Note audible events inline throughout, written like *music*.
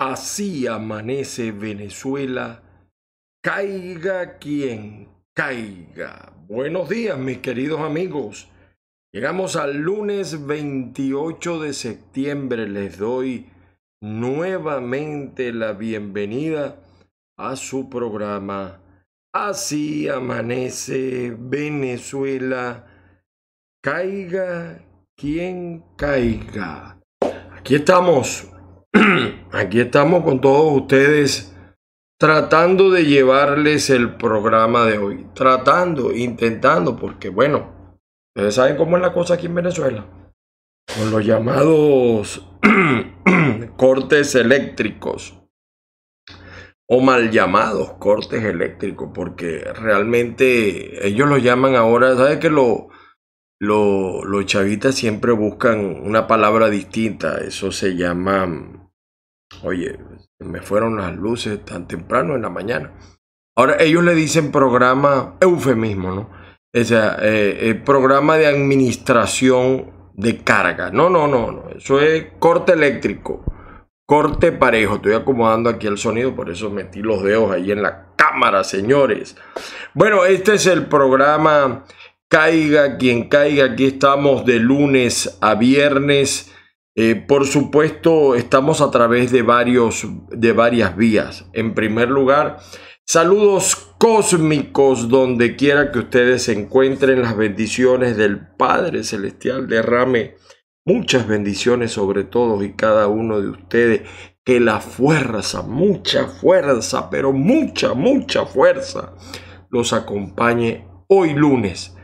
Así amanece Venezuela, caiga quien caiga. Buenos días, mis queridos amigos. Llegamos al lunes 28 de septiembre. Les doy nuevamente la bienvenida a su programa. Así amanece Venezuela, caiga quien caiga. Aquí estamos *clears throat* Aquí estamos con todos ustedes tratando de llevarles el programa de hoy. Tratando, intentando, porque bueno, ustedes saben cómo es la cosa aquí en Venezuela. Con los llamados *clears throat* cortes eléctricos. O mal llamados cortes eléctricos, porque realmente ellos lo llaman ahora, ¿sabes que lo, los chavitas siempre buscan una palabra distinta? Eso se llama Oye, me fueron las luces tan temprano en la mañana. Ahora ellos le dicen programa, eufemismo, ¿no? O sea, eh, eh, programa de administración de carga. No, no, no, no. Eso es corte eléctrico, corte parejo. Estoy acomodando aquí el sonido, por eso metí los dedos ahí en la cámara, señores. Bueno, este es el programa Caiga quien caiga. Aquí estamos de lunes a viernes eh, por supuesto, estamos a través de, varios, de varias vías. En primer lugar, saludos cósmicos donde quiera que ustedes se encuentren. Las bendiciones del Padre Celestial derrame muchas bendiciones sobre todos y cada uno de ustedes. Que la fuerza, mucha fuerza, pero mucha, mucha fuerza los acompañe hoy lunes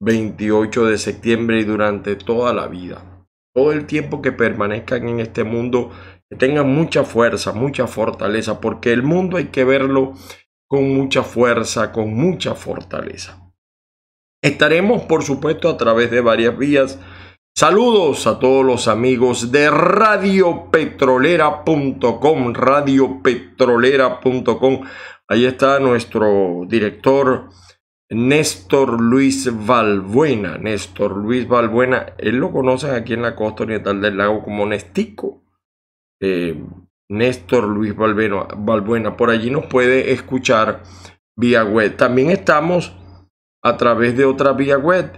28 de septiembre y durante toda la vida todo el tiempo que permanezcan en este mundo, que tengan mucha fuerza, mucha fortaleza, porque el mundo hay que verlo con mucha fuerza, con mucha fortaleza. Estaremos, por supuesto, a través de varias vías. Saludos a todos los amigos de radiopetrolera.com, radiopetrolera.com. Ahí está nuestro director Néstor Luis Valbuena. Néstor Luis Valbuena, él lo conoce aquí en la costa oriental del lago como Nestico. Eh, Néstor Luis Valbuena, Valbuena, por allí nos puede escuchar vía web. También estamos a través de otra vía web,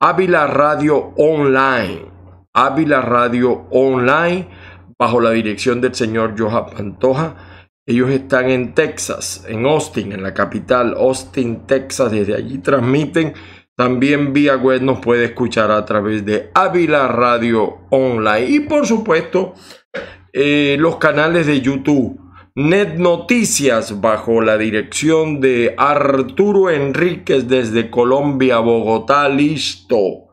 Ávila Radio Online. Ávila Radio Online, bajo la dirección del señor Johan Pantoja ellos están en Texas, en Austin, en la capital, Austin, Texas. Desde allí transmiten. También vía web nos puede escuchar a través de Ávila Radio Online. Y por supuesto, eh, los canales de YouTube. Net Noticias bajo la dirección de Arturo Enríquez desde Colombia, Bogotá, listo.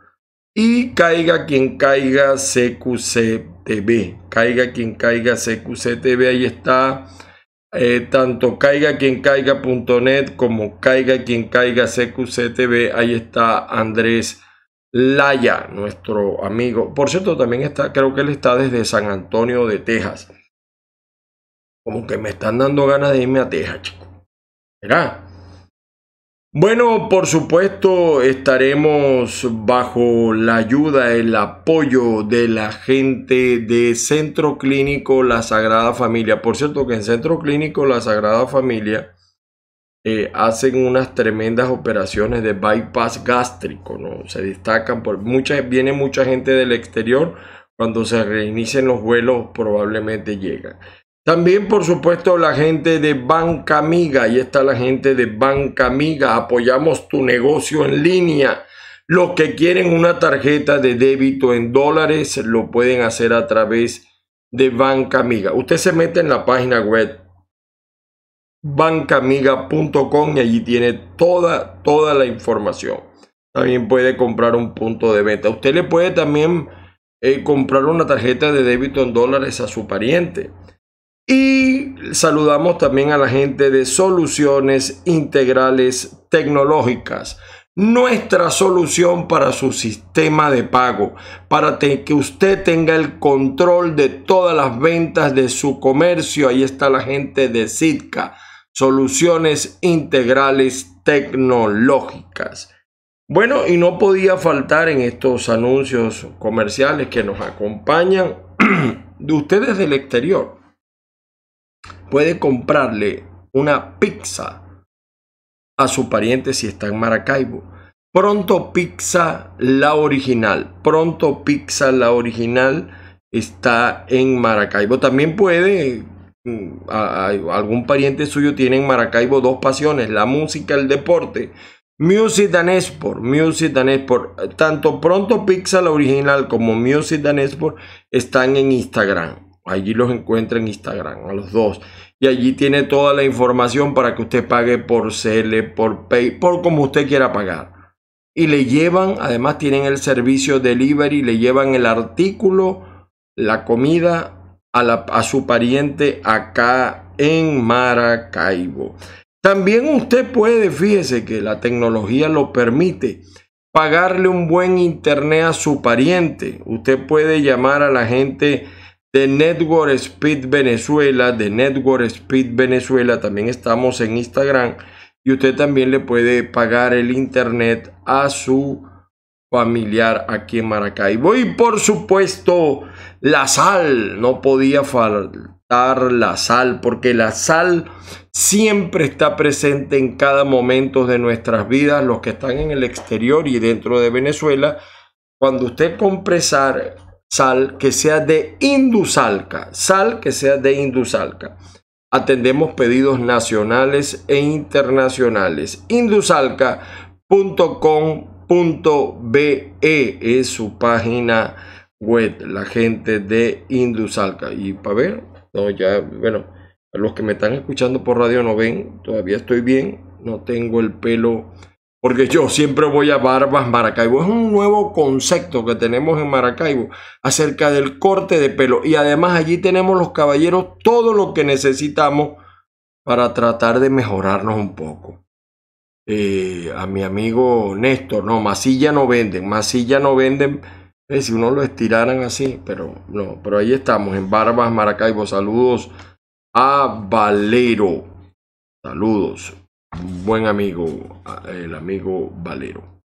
Y caiga quien caiga CQC TV. Caiga quien caiga CQC TV. Ahí está eh, tanto caiga quien caiga.net como caiga quien caiga CQCTV. Ahí está Andrés Laya, nuestro amigo. Por cierto, también está, creo que él está desde San Antonio de Texas. Como que me están dando ganas de irme a Texas, chico. ¿Verdad? Bueno, por supuesto estaremos bajo la ayuda, el apoyo de la gente de Centro Clínico La Sagrada Familia. Por cierto que en Centro Clínico La Sagrada Familia eh, hacen unas tremendas operaciones de bypass gástrico, ¿no? Se destacan por mucha, viene mucha gente del exterior, cuando se reinicien los vuelos probablemente llegan. También, por supuesto, la gente de Banca Amiga. Ahí está la gente de Banca Amiga. Apoyamos tu negocio en línea. Los que quieren una tarjeta de débito en dólares lo pueden hacer a través de Banca Amiga. Usted se mete en la página web bancamiga.com y allí tiene toda, toda la información. También puede comprar un punto de venta. Usted le puede también eh, comprar una tarjeta de débito en dólares a su pariente. Y saludamos también a la gente de Soluciones Integrales Tecnológicas. Nuestra solución para su sistema de pago, para que usted tenga el control de todas las ventas de su comercio. Ahí está la gente de Sitka, Soluciones Integrales Tecnológicas. Bueno, y no podía faltar en estos anuncios comerciales que nos acompañan *clears throat* de ustedes del exterior puede comprarle una pizza a su pariente si está en Maracaibo. Pronto Pizza La Original. Pronto Pizza La Original está en Maracaibo. También puede, mm, algún pariente suyo tiene en Maracaibo dos pasiones, la música, el deporte. Music and Sport. Music and Sport. Tanto Pronto Pizza La Original como Music and Sport están en Instagram. Allí los encuentra en Instagram, a los dos. Y allí tiene toda la información para que usted pague por Cele, por Pay, por como usted quiera pagar. Y le llevan, además tienen el servicio delivery, le llevan el artículo, la comida a, la, a su pariente acá en Maracaibo. También usted puede, fíjese que la tecnología lo permite, pagarle un buen internet a su pariente. Usted puede llamar a la gente de Network Speed Venezuela, de Network Speed Venezuela, también estamos en Instagram y usted también le puede pagar el internet a su familiar aquí en Maracaibo. Y por supuesto, la sal, no podía faltar la sal, porque la sal siempre está presente en cada momento de nuestras vidas, los que están en el exterior y dentro de Venezuela. Cuando usted compresar sal que sea de Indusalca, sal que sea de Indusalca. Atendemos pedidos nacionales e internacionales. Indusalca.com.be es su página web, la gente de Indusalca. Y para ver, no, ya, bueno, los que me están escuchando por radio no ven, todavía estoy bien, no tengo el pelo porque yo siempre voy a Barbas Maracaibo. Es un nuevo concepto que tenemos en Maracaibo acerca del corte de pelo. Y además allí tenemos los caballeros todo lo que necesitamos para tratar de mejorarnos un poco. Eh, a mi amigo Néstor, no, masilla no venden, masilla no venden. Eh, si uno lo estiraran así, pero no, pero ahí estamos en Barbas Maracaibo. Saludos a Valero. Saludos buen amigo, el amigo Valero.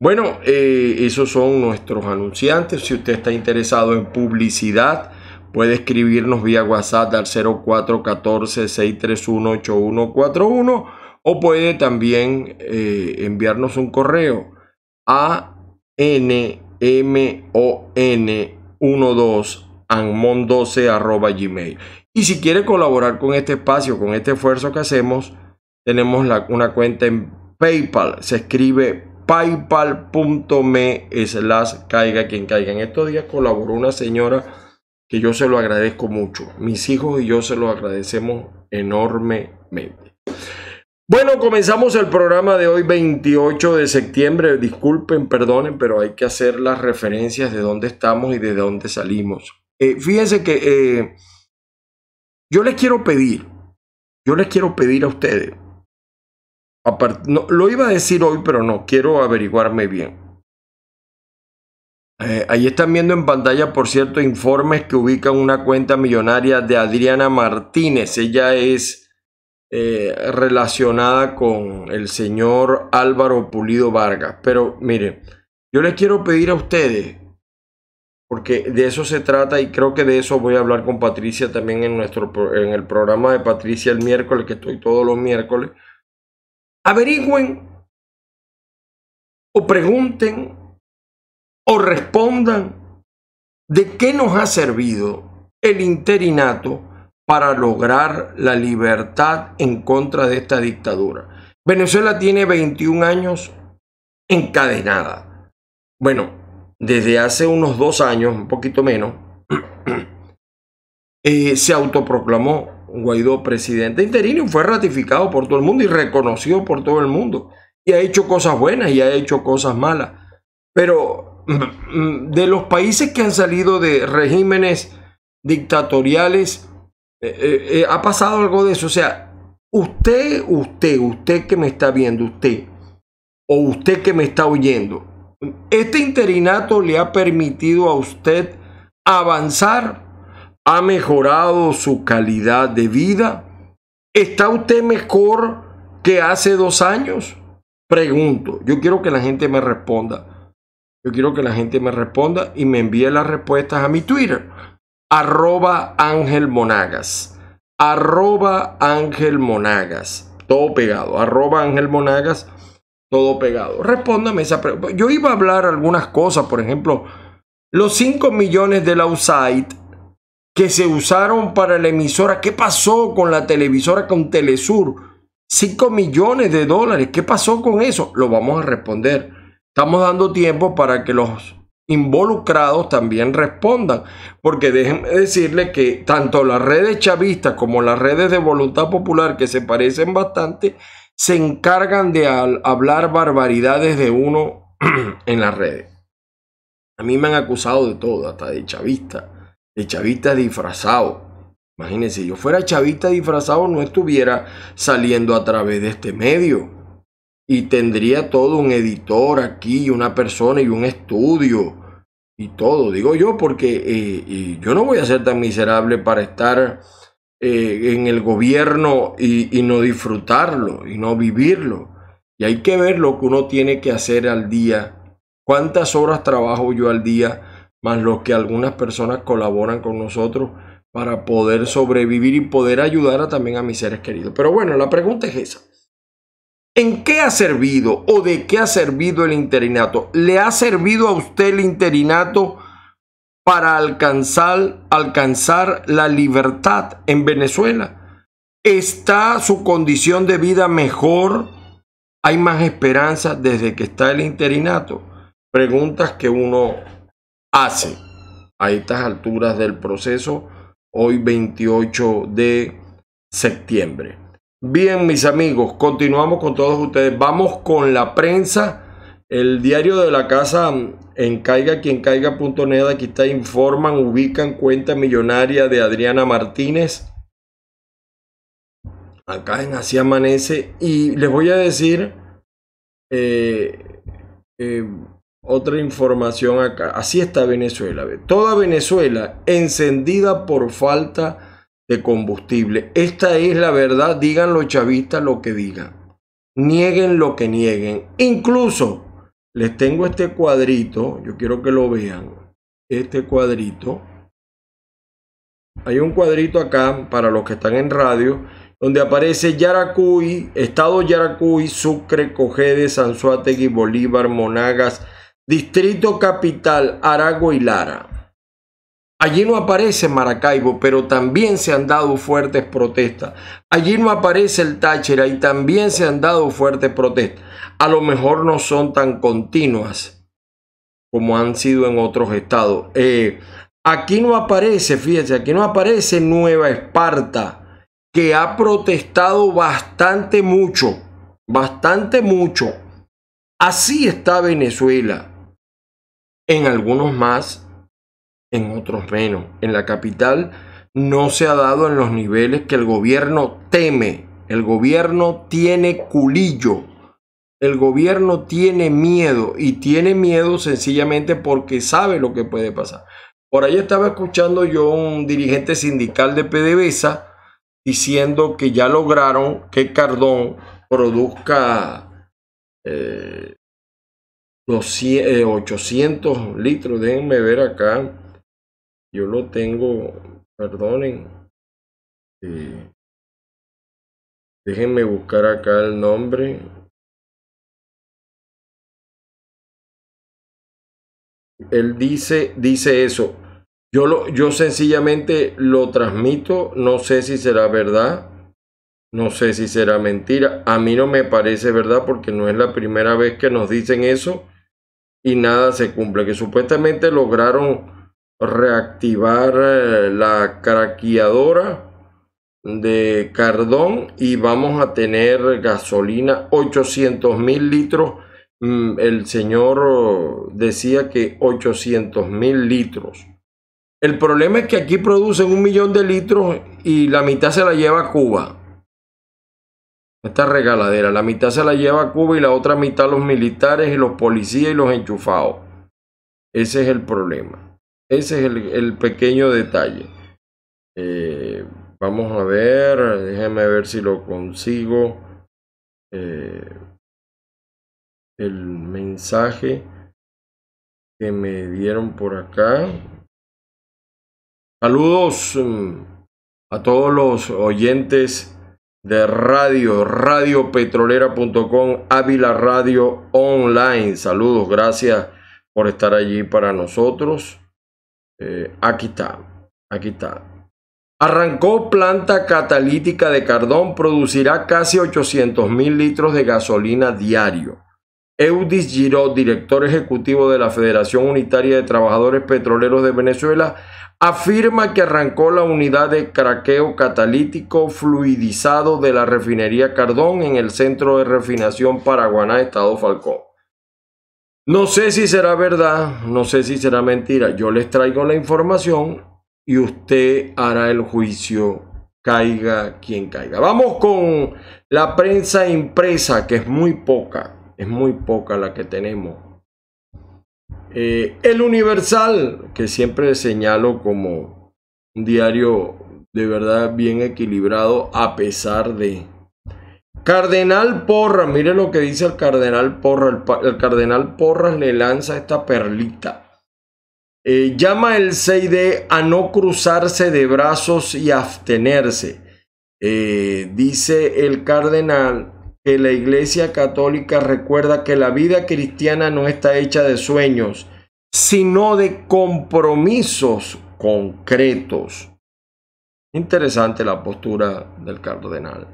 Bueno, eh, esos son nuestros anunciantes. Si usted está interesado en publicidad, puede escribirnos vía WhatsApp al 0414-631-8141 o puede también eh, enviarnos un correo a nmon12 anmon12 gmail. Y si quiere colaborar con este espacio, con este esfuerzo que hacemos, tenemos una cuenta en PayPal. Se escribe paypal.me las caiga quien caiga. En estos días colaboró una señora que yo se lo agradezco mucho. Mis hijos y yo se lo agradecemos enormemente. Bueno, comenzamos el programa de hoy 28 de septiembre. Disculpen, perdonen, pero hay que hacer las referencias de dónde estamos y de dónde salimos. Eh, fíjense que eh, yo les quiero pedir, yo les quiero pedir a ustedes lo iba a decir hoy, pero no, quiero averiguarme bien. Eh, ahí están viendo en pantalla, por cierto, informes que ubican una cuenta millonaria de Adriana Martínez. Ella es eh, relacionada con el señor Álvaro Pulido Vargas. Pero miren, yo les quiero pedir a ustedes, porque de eso se trata y creo que de eso voy a hablar con Patricia también en, nuestro, en el programa de Patricia el miércoles, que estoy todos los miércoles. Averigüen o pregunten o respondan de qué nos ha servido el interinato para lograr la libertad en contra de esta dictadura. Venezuela tiene 21 años encadenada. Bueno, desde hace unos dos años, un poquito menos, *clears throat* eh, se autoproclamó Guaidó presidente interino fue ratificado por todo el mundo y reconocido por todo el mundo. Y ha hecho cosas buenas y ha hecho cosas malas. Pero mm, mm, de los países que han salido de regímenes dictatoriales, eh, eh, eh, ha pasado algo de eso. O sea, usted, usted, usted que me está viendo, usted, o usted que me está oyendo, este interinato le ha permitido a usted avanzar ¿Ha mejorado su calidad de vida? ¿Está usted mejor que hace dos años? Pregunto. Yo quiero que la gente me responda. Yo quiero que la gente me responda y me envíe las respuestas a mi Twitter. Arroba Ángel Monagas. Arroba Ángel Monagas. Todo pegado. Arroba Ángel Monagas. Todo pegado. Respóndame esa pregunta. Yo iba a hablar algunas cosas. Por ejemplo, los 5 millones de la USAID que se usaron para la emisora. ¿Qué pasó con la televisora con Telesur? 5 millones de dólares. ¿Qué pasó con eso? Lo vamos a responder. Estamos dando tiempo para que los involucrados también respondan. Porque déjenme decirles que tanto las redes chavistas como las redes de voluntad popular, que se parecen bastante, se encargan de hablar barbaridades de uno *clears throat* en las redes. A mí me han acusado de todo, hasta de chavista de chavista disfrazado. Imagínense, si yo fuera chavista disfrazado no estuviera saliendo a través de este medio. Y tendría todo un editor aquí, una persona y un estudio. Y todo, digo yo, porque eh, yo no voy a ser tan miserable para estar eh, en el gobierno y, y no disfrutarlo y no vivirlo. Y hay que ver lo que uno tiene que hacer al día. ¿Cuántas horas trabajo yo al día? más los que algunas personas colaboran con nosotros para poder sobrevivir y poder ayudar a, también a mis seres queridos. Pero bueno, la pregunta es esa. ¿En qué ha servido o de qué ha servido el interinato? ¿Le ha servido a usted el interinato para alcanzar, alcanzar la libertad en Venezuela? ¿Está su condición de vida mejor? ¿Hay más esperanza desde que está el interinato? Preguntas que uno hace a estas alturas del proceso, hoy 28 de septiembre. Bien, mis amigos, continuamos con todos ustedes. Vamos con la prensa. El diario de la casa en caiga quien caiga.net, aquí está, informan, ubican cuenta millonaria de Adriana Martínez. Acá en Así Amanece. Y les voy a decir, eh, eh, otra información acá. Así está Venezuela. Toda Venezuela encendida por falta de combustible. Esta es la verdad. Digan los chavistas lo que digan. Nieguen lo que nieguen. Incluso les tengo este cuadrito. Yo quiero que lo vean. Este cuadrito. Hay un cuadrito acá para los que están en radio donde aparece Yaracuy, Estado Yaracuy, Sucre, Cojedes, Anzuategui, Bolívar, Monagas, Distrito Capital, Aragua y Lara. Allí no aparece Maracaibo, pero también se han dado fuertes protestas. Allí no aparece el Táchira y también se han dado fuertes protestas. A lo mejor no son tan continuas como han sido en otros estados. Eh, aquí no aparece, fíjense, aquí no aparece Nueva Esparta, que ha protestado bastante mucho, bastante mucho. Así está Venezuela en algunos más, en otros menos. En la capital no se ha dado en los niveles que el gobierno teme. El gobierno tiene culillo. El gobierno tiene miedo y tiene miedo sencillamente porque sabe lo que puede pasar. Por ahí estaba escuchando yo un dirigente sindical de PDVSA diciendo que ya lograron que Cardón produzca eh, 800 eh, litros. Déjenme ver acá. Yo lo tengo, perdonen. Eh, déjenme buscar acá el nombre. Él dice, dice eso. Yo, lo, yo sencillamente lo transmito, no sé si será verdad, no sé si será mentira. A mí no me parece verdad porque no es la primera vez que nos dicen eso y nada se cumple, que supuestamente lograron reactivar eh, la craqueadora de Cardón y vamos a tener gasolina 800 mil litros. Mm, el señor oh, decía que 800 mil litros. El problema es que aquí producen un millón de litros y la mitad se la lleva a Cuba. Esta regaladera, la mitad se la lleva Cuba y la otra mitad los militares y los policías y los enchufados. Ese es el problema. Ese es el, pequeño detalle. Eh, vamos a ver, déjeme ver si lo consigo. Eh, el mensaje que me dieron por acá. Saludos mm, a todos los oyentes de radio, radiopetrolera.com, Ávila Radio Online. Saludos, gracias por estar allí para nosotros. Eh, aquí está, aquí está. Arrancó planta catalítica de Cardón, producirá casi 800 mil litros de gasolina diario. Eudis Giró, director ejecutivo de la Federación Unitaria de Trabajadores Petroleros de Venezuela, afirma que arrancó la unidad de craqueo catalítico fluidizado de la refinería Cardón en el centro de refinación Paraguaná, Estado Falcón. No sé si será verdad, no sé si será mentira. Yo les traigo la información y usted hará el juicio caiga quien caiga. Vamos con la prensa impresa, que es muy poca es muy poca la que tenemos. Eh, el Universal, que siempre señalo como un diario de verdad bien equilibrado a pesar de... Cardenal Porra, mire lo que dice el Cardenal Porra. El, Cardenal Porras le lanza esta perlita. Eh, llama el 6D a no cruzarse de brazos y abstenerse. Eh, dice el Cardenal que la Iglesia Católica recuerda que la vida cristiana no está hecha de sueños, sino de compromisos concretos. Interesante la postura del cardenal.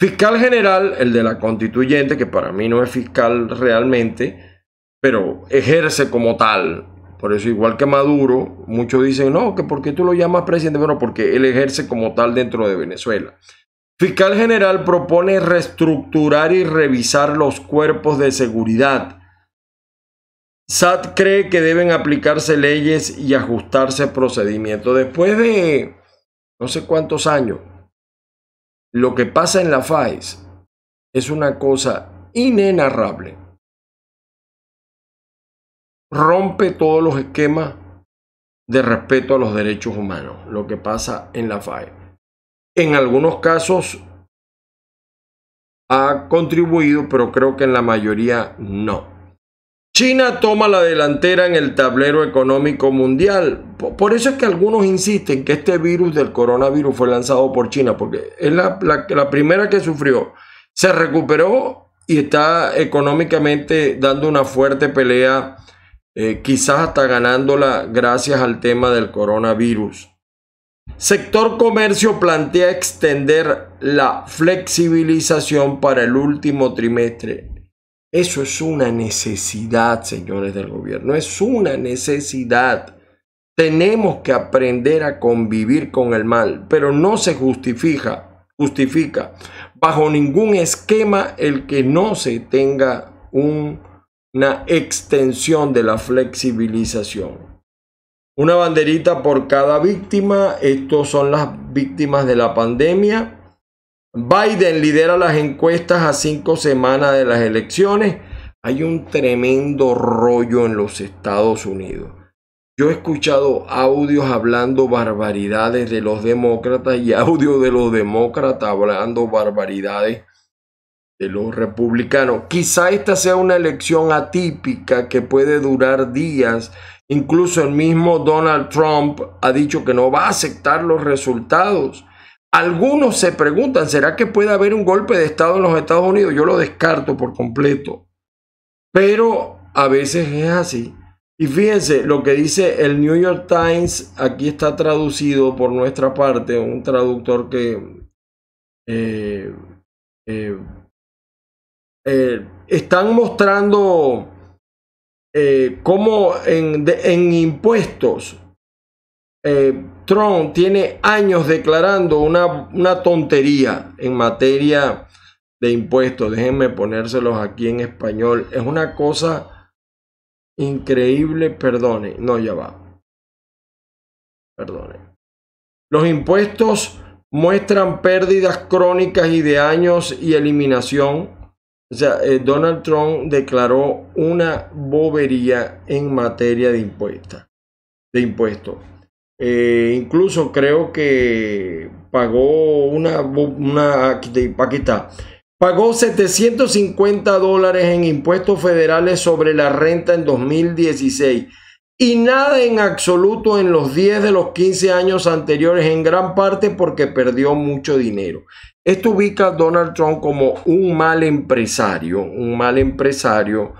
Fiscal general, el de la constituyente, que para mí no es fiscal realmente, pero ejerce como tal. Por eso, igual que Maduro, muchos dicen, no, que ¿por qué tú lo llamas presidente? Bueno, porque él ejerce como tal dentro de Venezuela. Fiscal General propone reestructurar y revisar los cuerpos de seguridad. SAT cree que deben aplicarse leyes y ajustarse procedimientos. Después de no sé cuántos años, lo que pasa en la FAES es una cosa inenarrable. Rompe todos los esquemas de respeto a los derechos humanos, lo que pasa en la FAES en algunos casos ha contribuido, pero creo que en la mayoría no. China toma la delantera en el tablero económico mundial. Por eso es que algunos insisten que este virus del coronavirus fue lanzado por China, porque es la, primera que sufrió. Se recuperó y está económicamente dando una fuerte pelea, eh, quizás hasta ganándola gracias al tema del coronavirus. Sector Comercio plantea extender la flexibilización para el último trimestre. Eso es una necesidad, señores del gobierno, es una necesidad. Tenemos que aprender a convivir con el mal, pero no se justifica, justifica bajo ningún esquema el que no se tenga una extensión de la flexibilización. Una banderita por cada víctima. Estos son las víctimas de la pandemia. Biden lidera las encuestas a cinco semanas de las elecciones. Hay un tremendo rollo en los Estados Unidos. Yo he escuchado audios hablando barbaridades de los demócratas y audios de los demócratas hablando barbaridades de los republicanos. Quizá esta sea una elección atípica que puede durar días. Incluso el mismo Donald Trump ha dicho que no va a aceptar los resultados. Algunos se preguntan, ¿será que puede haber un golpe de Estado en los Estados Unidos? Yo lo descarto por completo. Pero a veces es así. Y fíjense, lo que dice el New York Times, aquí está traducido por nuestra parte, un traductor que eh, eh, eh, están mostrando eh, cómo en, impuestos eh, Trump tiene años declarando una, una, tontería en materia de impuestos. Déjenme ponérselos aquí en español. Es una cosa increíble. Perdone, no, ya va. Perdone. Los impuestos muestran pérdidas crónicas y de años y eliminación o sea, eh, Donald Trump declaró una bobería en materia de impuestos. De impuestos. Eh, incluso creo que pagó una, una aquí está. Pagó 750 dólares en impuestos federales sobre la renta en 2016 y nada en absoluto en los 10 de los 15 años anteriores, en gran parte porque perdió mucho dinero. Esto ubica a Donald Trump como un mal empresario, un mal empresario.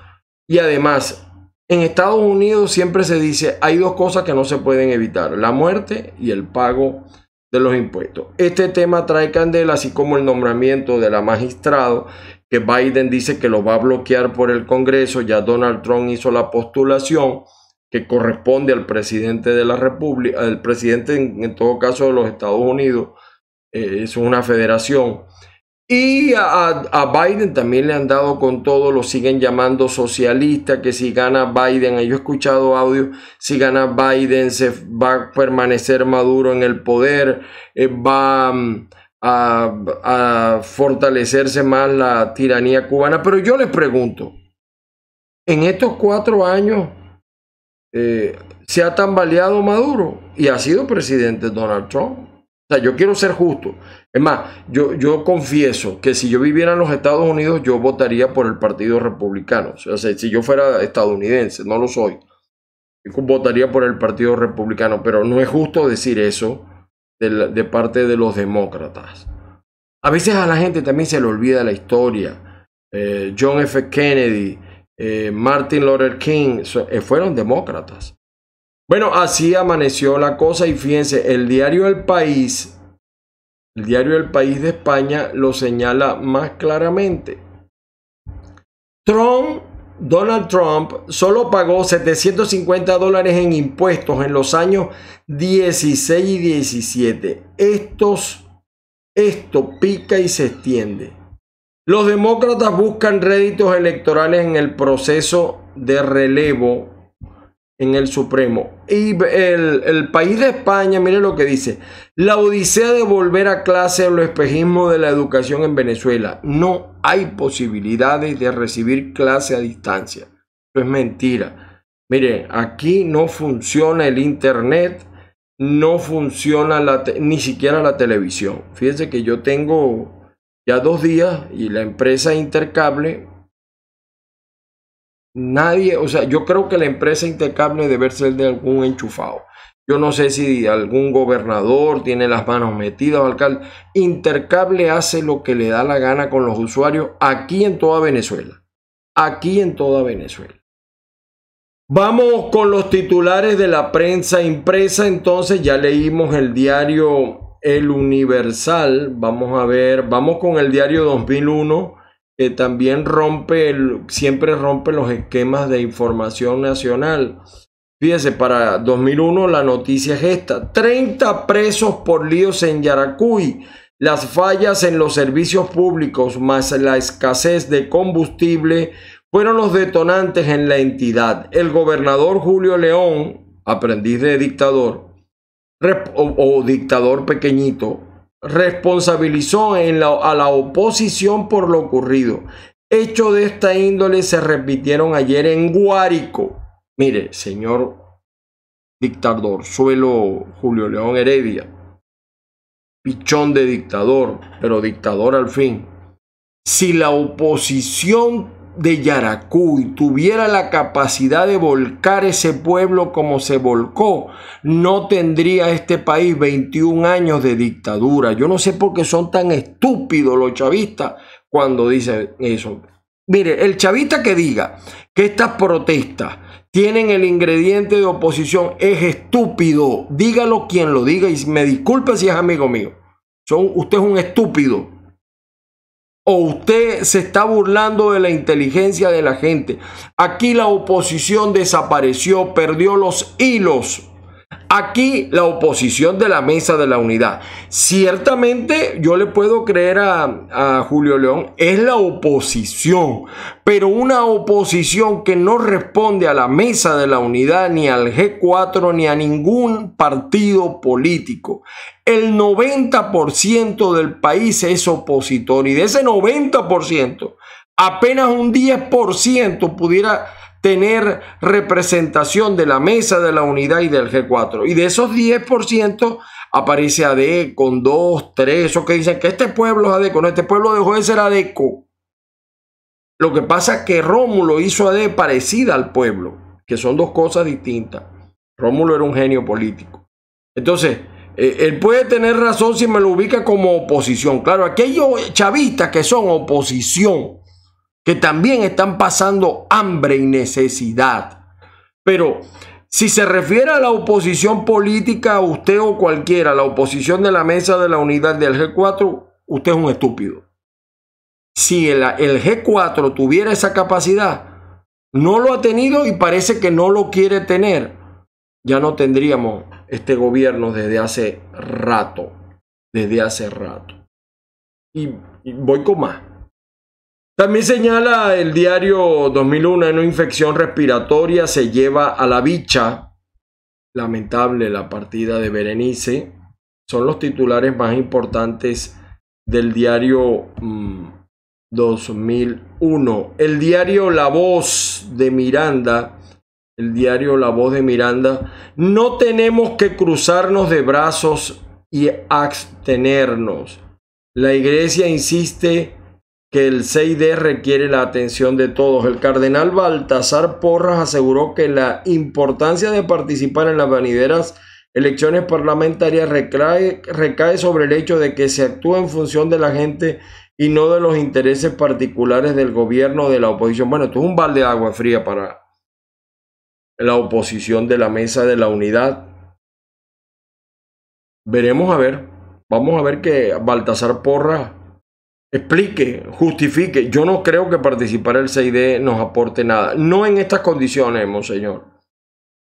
Y además, en Estados Unidos siempre se dice, hay dos cosas que no se pueden evitar, la muerte y el pago de los impuestos. Este tema trae candela, así como el nombramiento de la magistrado, que Biden dice que lo va a bloquear por el Congreso, ya Donald Trump hizo la postulación que corresponde al presidente de la República, al presidente en, todo caso de los Estados Unidos, eh, es una federación. Y a, Biden también le han dado con todo, lo siguen llamando socialista, que si gana Biden, yo he escuchado audio, si gana Biden se va a permanecer Maduro en el poder, eh, va mm, a, a fortalecerse más la tiranía cubana. Pero yo les pregunto, en estos cuatro años eh, se ha tambaleado Maduro y ha sido presidente Donald Trump. O sea, yo quiero ser justo. Es más, yo, yo confieso que si yo viviera en los Estados Unidos, yo votaría por el Partido Republicano. O sea, si yo fuera estadounidense, no lo soy, votaría por el Partido Republicano. Pero no es justo decir eso de, parte de los demócratas. A veces a la gente también se le olvida la historia. Eh, John F. Kennedy, eh, Martin Luther King, eh, fueron demócratas. Bueno, así amaneció la cosa y fíjense, el diario El País, el diario El País de España lo señala más claramente. Trump, Donald Trump, solo pagó 750 dólares en impuestos en los años 16 y 17. Estos, esto pica y se extiende. Los demócratas buscan réditos electorales en el proceso de relevo en el Supremo. Y el, país de España, mire lo que dice, la odisea de volver a clase en los espejismos de la educación en Venezuela. No hay posibilidades de recibir clase a distancia. Eso es mentira. Mire, aquí no funciona el Internet, no funciona ni siquiera la televisión. Fíjense que yo tengo ya dos días y la empresa Intercable, nadie, o sea, yo creo que la empresa Intercable debe ser de algún enchufado. Yo no sé si algún gobernador tiene las manos metidas alcalde. Intercable hace lo que le da la gana con los usuarios aquí en toda Venezuela. Aquí en toda Venezuela. Vamos con los titulares de la prensa impresa. Entonces ya leímos el diario el Universal, vamos a ver, vamos con el diario 2001, que también rompe, el, siempre rompe los esquemas de información nacional. Fíjese, para 2001 la noticia es esta, 30 presos por líos en Yaracuy, las fallas en los servicios públicos más la escasez de combustible fueron los detonantes en la entidad. El gobernador Julio León, aprendiz de dictador, o, dictador pequeñito responsabilizó a la oposición por lo ocurrido. Hechos de esta índole se repitieron ayer en Guárico. Mire, señor dictador, suelo Julio León Heredia, pichón de dictador, pero dictador al fin. Si la oposición de Yaracuy tuviera la capacidad de volcar ese pueblo como se volcó, no tendría este país 21 años de dictadura. Yo no sé por qué son tan estúpidos los chavistas cuando dicen eso. Mire, el chavista que diga que estas protestas tienen el ingrediente de oposición es estúpido. Dígalo quien lo diga y me disculpe si es amigo mío. Son, usted es un estúpido o usted se está burlando de la inteligencia de la gente. Aquí la oposición desapareció, perdió los hilos Aquí la oposición de la mesa de la unidad. Ciertamente yo le puedo creer a, Julio León, es la oposición, pero una oposición que no responde a la mesa de la unidad, ni al G4, ni a ningún partido político. El 90% del país es opositor y de ese 90%, apenas un 10% pudiera tener representación de la mesa de la unidad y del G4. Y de esos 10% aparece ADE con 2, 3, o que dicen que este pueblo es ADECO. No, este pueblo dejó de ser ADECO. Lo que pasa es que Rómulo hizo ADE parecida al pueblo, que son dos cosas distintas. Rómulo era un genio político. Entonces, eh, él puede tener razón si me lo ubica como oposición. Claro, aquellos chavistas que son oposición que también están pasando hambre y necesidad. Pero si se refiere a la oposición política, usted o cualquiera, la oposición de la mesa de la unidad del G4, usted es un estúpido. Si el, G4 tuviera esa capacidad, no lo ha tenido y parece que no lo quiere tener, ya no tendríamos este gobierno desde hace rato, desde hace rato. y voy con más. También señala el diario 2001 en una infección respiratoria se lleva a la bicha. Lamentable la partida de Berenice. Son los titulares más importantes del diario 2001. Mm, el diario La Voz de Miranda. El diario La Voz de Miranda. No tenemos que cruzarnos de brazos y abstenernos. La iglesia insiste que el CID requiere la atención de todos. El cardenal Baltasar Porras aseguró que la importancia de participar en las vanideras elecciones parlamentarias recae, sobre el hecho de que se actúa en función de la gente y no de los intereses particulares del gobierno o de la oposición. Bueno, esto es un balde de agua fría para la oposición de la mesa de la unidad. Veremos a ver, vamos a ver que Baltasar Porras explique, justifique. Yo no creo que participar el CID nos aporte nada. No en estas condiciones, monseñor.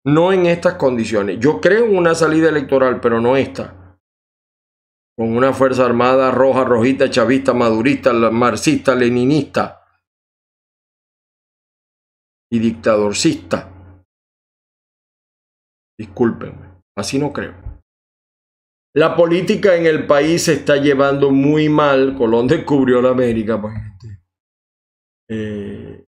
No en estas condiciones. Yo creo en una salida electoral, pero no esta. Con una Fuerza Armada roja, rojita, chavista, madurista, marxista, leninista y dictadorcista. Discúlpenme, así no creo. La política en el país se está llevando muy mal. Colón descubrió la América, pues, este, eh,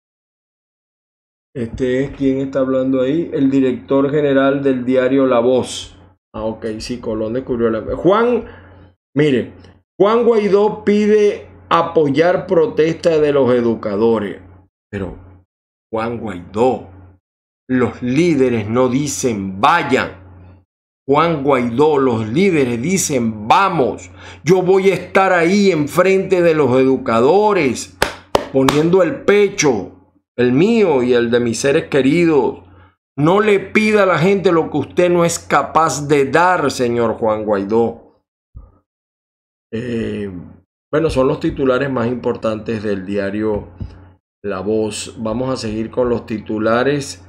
este es quien está hablando ahí, el director general del diario La Voz. Ah, ok, sí, Colón descubrió la. Juan, mire, Juan Guaidó pide apoyar protesta de los educadores. Pero Juan Guaidó, los líderes no dicen vayan. Juan Guaidó, los líderes dicen, vamos, yo voy a estar ahí enfrente de los educadores, poniendo el pecho, el mío y el de mis seres queridos. No le pida a la gente lo que usted no es capaz de dar, señor Juan Guaidó. Eh, bueno, son los titulares más importantes del diario La Voz. Vamos a seguir con los titulares.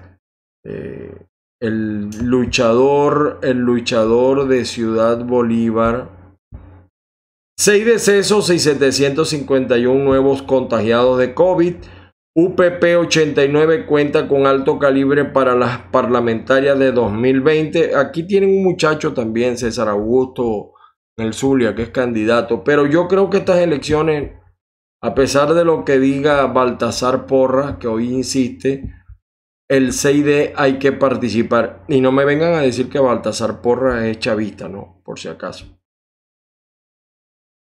Eh, el luchador, el luchador de Ciudad Bolívar. 6 decesos y 751 nuevos contagiados de COVID. UPP 89 cuenta con alto calibre para las parlamentarias de 2020. Aquí tienen un muchacho también, César Augusto, del Zulia, que es candidato. Pero yo creo que estas elecciones, a pesar de lo que diga Baltasar Porras, que hoy insiste, el CID hay que participar. Y no me vengan a decir que Baltasar Porra es chavista, no, por si acaso.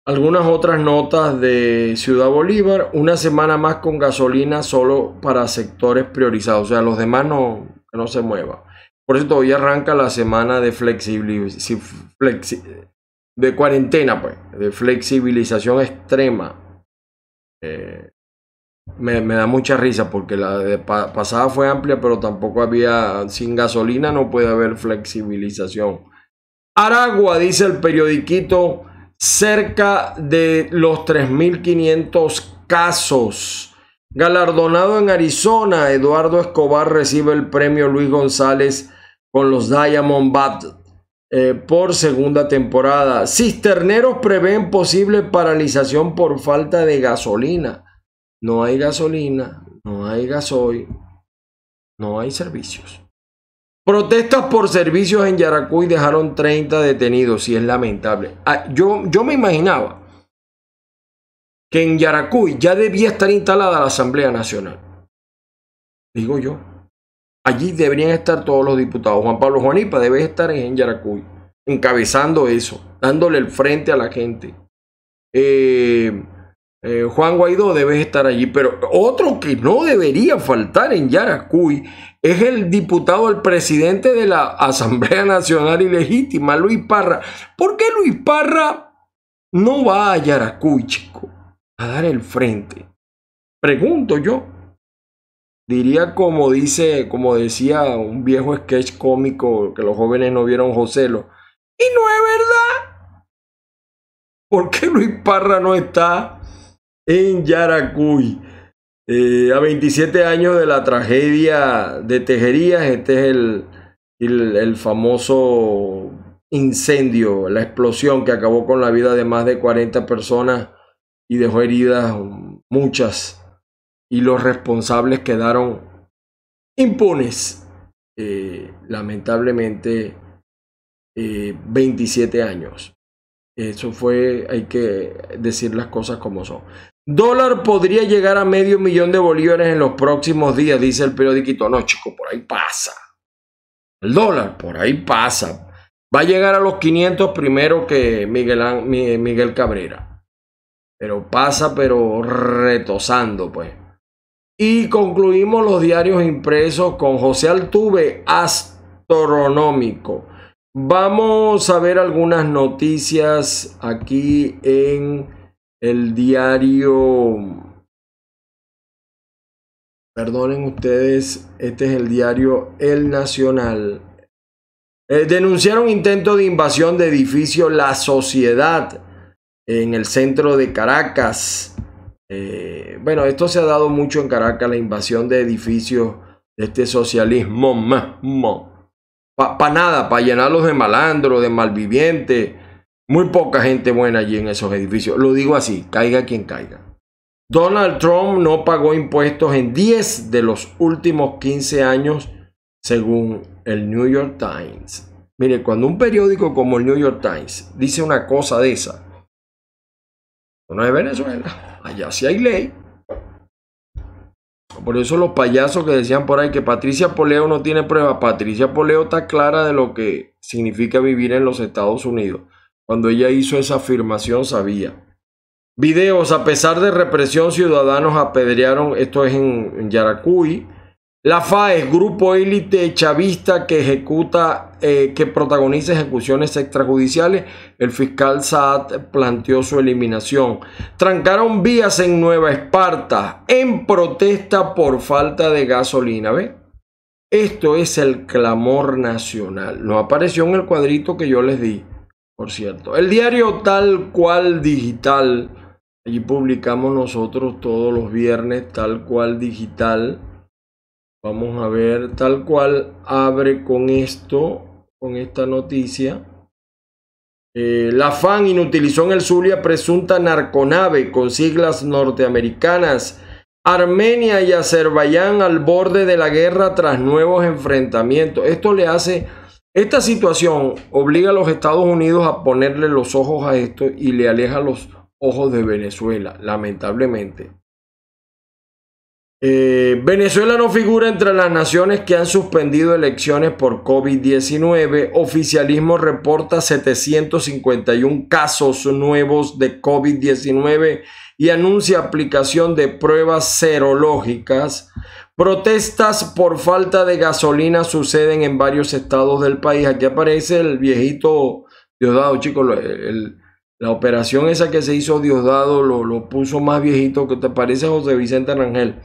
Algunas otras notas de Ciudad Bolívar, una semana más con gasolina solo para sectores priorizados, o sea, los demás no, no se muevan. Por eso todavía arranca la semana de de cuarentena, pues, de flexibilización extrema. Eh, me, da mucha risa porque la pasada fue amplia, pero tampoco había, sin gasolina no puede haber flexibilización. Aragua, dice el periodiquito, cerca de los 3.500 casos. Galardonado en Arizona, Eduardo Escobar recibe el premio Luis González con los Diamond Bad eh, por segunda temporada. Cisterneros prevén posible paralización por falta de gasolina no hay gasolina, no hay gasoil, no hay servicios. Protestas por servicios en Yaracuy dejaron 30 detenidos y es lamentable. Ah, yo, yo me imaginaba que en Yaracuy ya debía estar instalada la Asamblea Nacional. Digo yo. Allí deberían estar todos los diputados. Juan Pablo Juanipa debe estar en Yaracuy, encabezando eso, dándole el frente a la gente. Eh, eh, Juan Guaidó debe estar allí, pero otro que no debería faltar en Yaracuy es el diputado, el presidente de la Asamblea Nacional Ilegítima, Luis Parra. ¿Por qué Luis Parra no va a Yaracuy, chico, a dar el frente? Pregunto yo. Diría como dice, como decía un viejo sketch cómico que los jóvenes no vieron Joselo. Y no es verdad. ¿Por qué Luis Parra no está en Yaracuy. Eh, a 27 años de la tragedia de Tejerías, este es el, el, famoso incendio, la explosión que acabó con la vida de más de 40 personas y dejó heridas muchas. Y los responsables quedaron impunes. Eh, lamentablemente, eh, 27 años. Eso fue, hay que decir las cosas como son. Dólar podría llegar a medio millón de bolívares en los próximos días, dice el periódico. No, chico, por ahí pasa. El dólar, por ahí pasa. Va a llegar a los 500 primero que Miguel, Miguel Cabrera. Pero pasa, pero retosando, pues. Y concluimos los diarios impresos con José Altuve, astronómico. Vamos a ver algunas noticias aquí en el diario... Perdonen ustedes, este es el diario El Nacional. Eh, denunciaron intento de invasión de edificio La Sociedad en el centro de Caracas. Eh, bueno, esto se ha dado mucho en Caracas, la invasión de edificios de este socialismo. Para pa nada, para llenarlos de malandros de malvivientes muy poca gente buena allí en esos edificios. Lo digo así, caiga quien caiga. Donald Trump no pagó impuestos en 10 de los últimos 15 años, según el New York Times. Mire, cuando un periódico como el New York Times dice una cosa de esa, no es Venezuela, allá sí hay ley. Por eso los payasos que decían por ahí que Patricia Poleo no tiene pruebas, Patricia Poleo está clara de lo que significa vivir en los Estados Unidos. Cuando ella hizo esa afirmación sabía. Videos, a pesar de represión, ciudadanos apedrearon, esto es en Yaracuy. La FAES, grupo élite chavista que ejecuta, eh, que protagoniza ejecuciones extrajudiciales, el fiscal Saad planteó su eliminación. Trancaron vías en Nueva Esparta en protesta por falta de gasolina. Esto es el clamor nacional. No apareció en el cuadrito que yo les di por cierto. El diario tal cual digital, allí publicamos nosotros todos los viernes tal cual digital. Vamos a ver, tal cual abre con esto, con esta noticia. Eh, la FAN inutilizó en el Zulia presunta narconave con siglas norteamericanas. Armenia y Azerbaiyán al borde de la guerra tras nuevos enfrentamientos. Esto le hace esta situación obliga a los Estados Unidos a ponerle los ojos a esto y le aleja los ojos de Venezuela, lamentablemente. Eh, Venezuela no figura entre las naciones que han suspendido elecciones por COVID-19. Oficialismo reporta 751 casos nuevos de COVID-19 y anuncia aplicación de pruebas serológicas. Protestas por falta de gasolina suceden en varios estados del país. Aquí aparece el viejito Diosdado, chicos, la operación esa que se hizo Diosdado lo, lo puso más viejito que te parece José Vicente Rangel.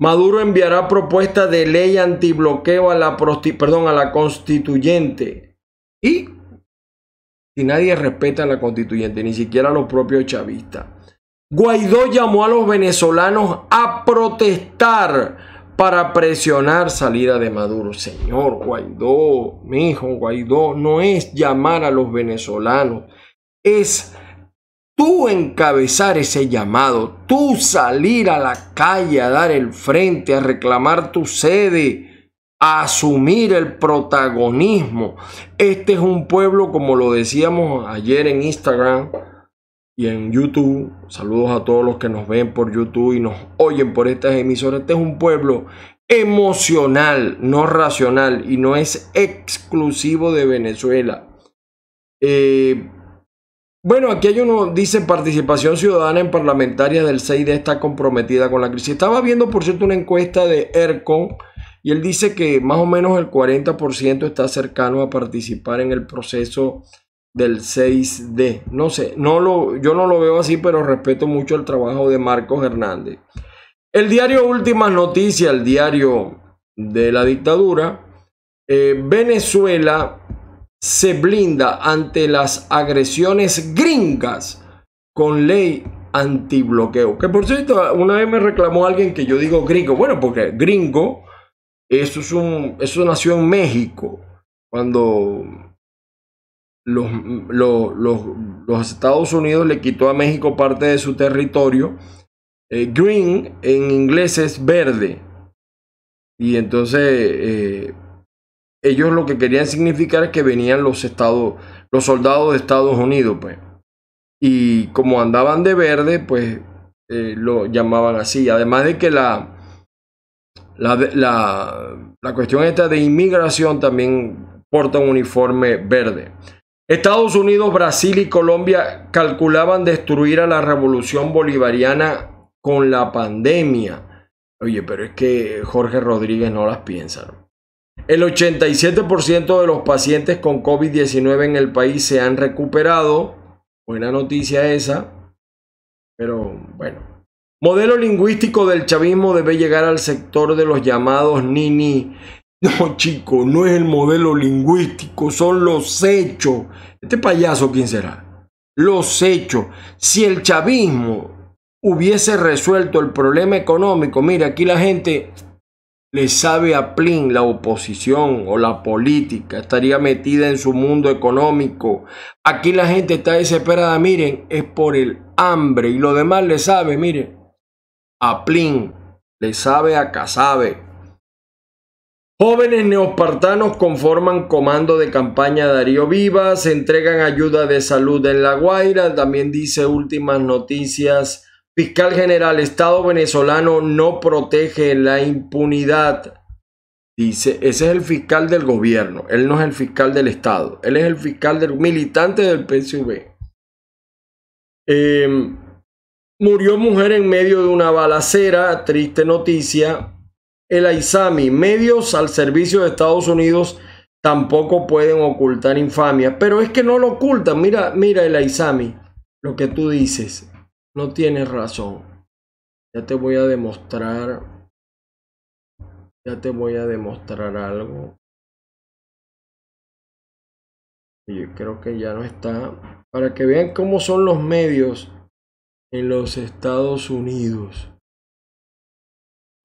Maduro enviará propuesta de ley antibloqueo a la, perdón, a la constituyente. Y si nadie respeta a la constituyente, ni siquiera a los propios chavistas. Guaidó llamó a los venezolanos a protestar para presionar salida de Maduro. Señor Guaidó, mi hijo Guaidó, no es llamar a los venezolanos, es tú encabezar ese llamado, tú salir a la calle a dar el frente, a reclamar tu sede, a asumir el protagonismo. Este es un pueblo, como lo decíamos ayer en Instagram, y en YouTube. Saludos a todos los que nos ven por YouTube y nos oyen por estas emisoras. Este es un pueblo emocional, no racional, y no es exclusivo de Venezuela. Eh, bueno, aquí hay uno, dice participación ciudadana en parlamentaria del 6 de está comprometida con la crisis. Estaba viendo, por cierto, una encuesta de ERCON y él dice que más o menos el 40% está cercano a participar en el proceso del 6D. No sé, no lo, yo no lo veo así, pero respeto mucho el trabajo de Marcos Hernández. El diario Últimas Noticias, el diario de la dictadura, eh, Venezuela se blinda ante las agresiones gringas con ley antibloqueo. Que por cierto, una vez me reclamó alguien que yo digo gringo. Bueno, porque gringo, eso, es un, eso nació en México. Cuando los, los, Estados Unidos le quitó a México parte de su territorio. Eh, green en inglés es verde. Y entonces eh, ellos lo que querían significar es que venían los estados, los soldados de Estados Unidos, pues. Y como andaban de verde, pues eh, lo llamaban así. Además de que la, la, la, la cuestión esta de inmigración también porta un uniforme verde. Estados Unidos, Brasil y Colombia calculaban destruir a la revolución bolivariana con la pandemia. Oye, pero es que Jorge Rodríguez no las piensa. ¿no? El 87% de los pacientes con COVID-19 en el país se han recuperado. Buena noticia esa. Pero bueno. Modelo lingüístico del chavismo debe llegar al sector de los llamados nini, no, chico, no es el modelo lingüístico, son los hechos. Este payaso, ¿quién será? Los hechos. Si el chavismo hubiese resuelto el problema económico, mire, aquí la gente le sabe a Plin la oposición o la política, estaría metida en su mundo económico. Aquí la gente está desesperada, miren, es por el hambre y lo demás le sabe, miren, a Plin, le sabe a Casabe, Jóvenes neopartanos conforman comando de campaña Darío se entregan ayuda de salud en La Guaira, también dice últimas noticias. Fiscal general, Estado venezolano no protege la impunidad. Dice, ese es el fiscal del gobierno, él no es el fiscal del Estado, él es el fiscal del militante del PSV. Em, murió mujer en medio de una balacera, triste noticia, el Aizami, medios al servicio de Estados Unidos tampoco pueden ocultar infamia, pero es que no lo ocultan. Mira, mira el Aizami, lo que tú dices, no tienes razón. Ya te voy a demostrar, ya te voy a demostrar algo. Yo creo que ya no está. Para que vean cómo son los medios en los Estados Unidos.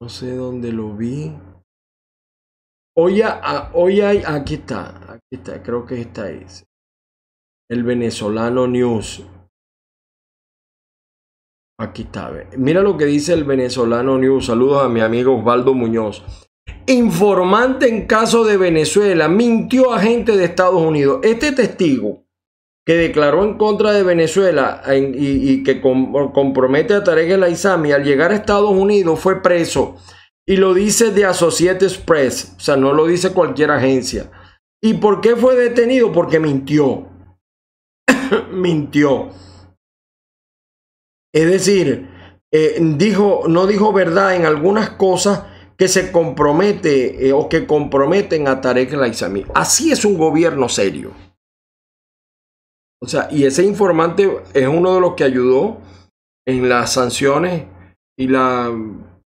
No sé dónde lo vi. Hoy, hay, aquí está, aquí está, creo que está es. El venezolano News. Aquí está. Mira lo que dice el venezolano News. Saludos a mi amigo Osvaldo Muñoz. Informante en caso de Venezuela mintió agente de Estados Unidos. Este testigo que declaró en contra de Venezuela y, que compromete a Tarek El Aizami al llegar a Estados Unidos fue preso. Y lo dice de Associated Press, o sea, no lo dice cualquier agencia. ¿Y por qué fue detenido? Porque mintió. *coughs* mintió. Es decir, eh, dijo, no dijo verdad en algunas cosas que se compromete eh, o que comprometen a Tarek El Aizami. Así es un gobierno serio. O sea, y ese informante es uno de los que ayudó en las sanciones y la